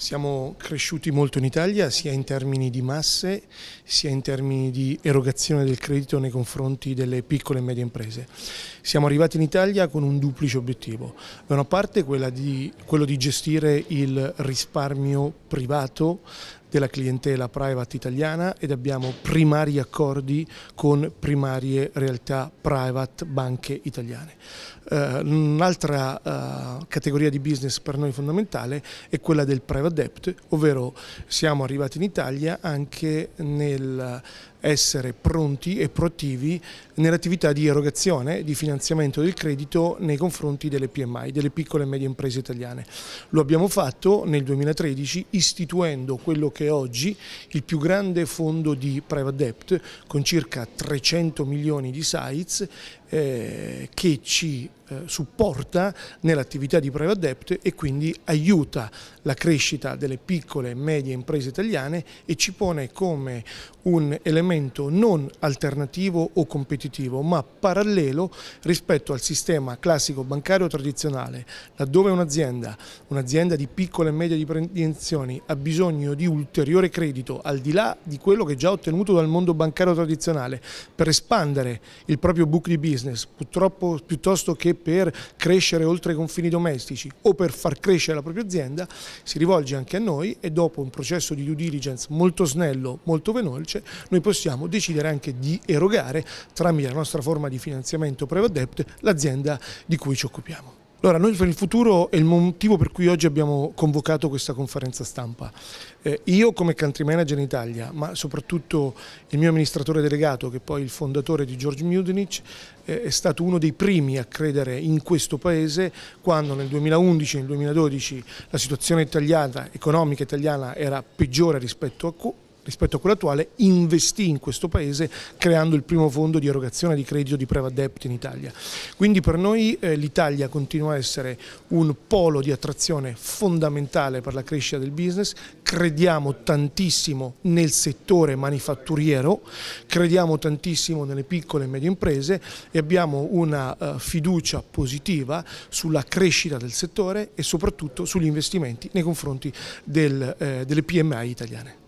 Siamo cresciuti molto in Italia sia in termini di masse sia in termini di erogazione del credito nei confronti delle piccole e medie imprese. Siamo arrivati in Italia con un duplice obiettivo, da una parte di, quello di gestire il risparmio privato della clientela private italiana ed abbiamo primari accordi con primarie realtà private banche italiane. Uh, un'altra uh, categoria di business per noi fondamentale è quella del private debt, ovvero siamo arrivati in Italia anche nel essere pronti e proattivi nell'attività di erogazione, di finanziamento del credito nei confronti delle PMI, delle piccole e medie imprese italiane. Lo abbiamo fatto nel 2013 istituendo quello che che oggi il più grande fondo di private debt con circa 300 milioni di sites eh, che ci eh, supporta nell'attività di private debt e quindi aiuta la crescita delle piccole e medie imprese italiane e ci pone come un elemento non alternativo o competitivo ma parallelo rispetto al sistema classico bancario tradizionale laddove un'azienda, un'azienda di piccole e medie dimensioni ha bisogno di ulteriore credito al di là di quello che è già ottenuto dal mondo bancario tradizionale per espandere il proprio book di business business piuttosto che per crescere oltre i confini domestici o per far crescere la propria azienda, si rivolge anche a noi e dopo un processo di due diligence molto snello, molto veloce, noi possiamo decidere anche di erogare tramite la nostra forma di finanziamento private l'azienda di cui ci occupiamo. Allora, noi per il futuro è il motivo per cui oggi abbiamo convocato questa conferenza stampa. Eh, io come country manager in Italia, ma soprattutto il mio amministratore delegato, che è poi il fondatore di George Mudenic, eh, è stato uno dei primi a credere in questo paese quando nel 2011 e nel 2012 la situazione italiana, economica italiana era peggiore rispetto a rispetto a quello attuale, investì in questo paese creando il primo fondo di erogazione di credito di private debt in Italia. Quindi per noi eh, l'Italia continua a essere un polo di attrazione fondamentale per la crescita del business, crediamo tantissimo nel settore manifatturiero, crediamo tantissimo nelle piccole e medie imprese e abbiamo una uh, fiducia positiva sulla crescita del settore e soprattutto sugli investimenti nei confronti del, eh, delle PMI italiane.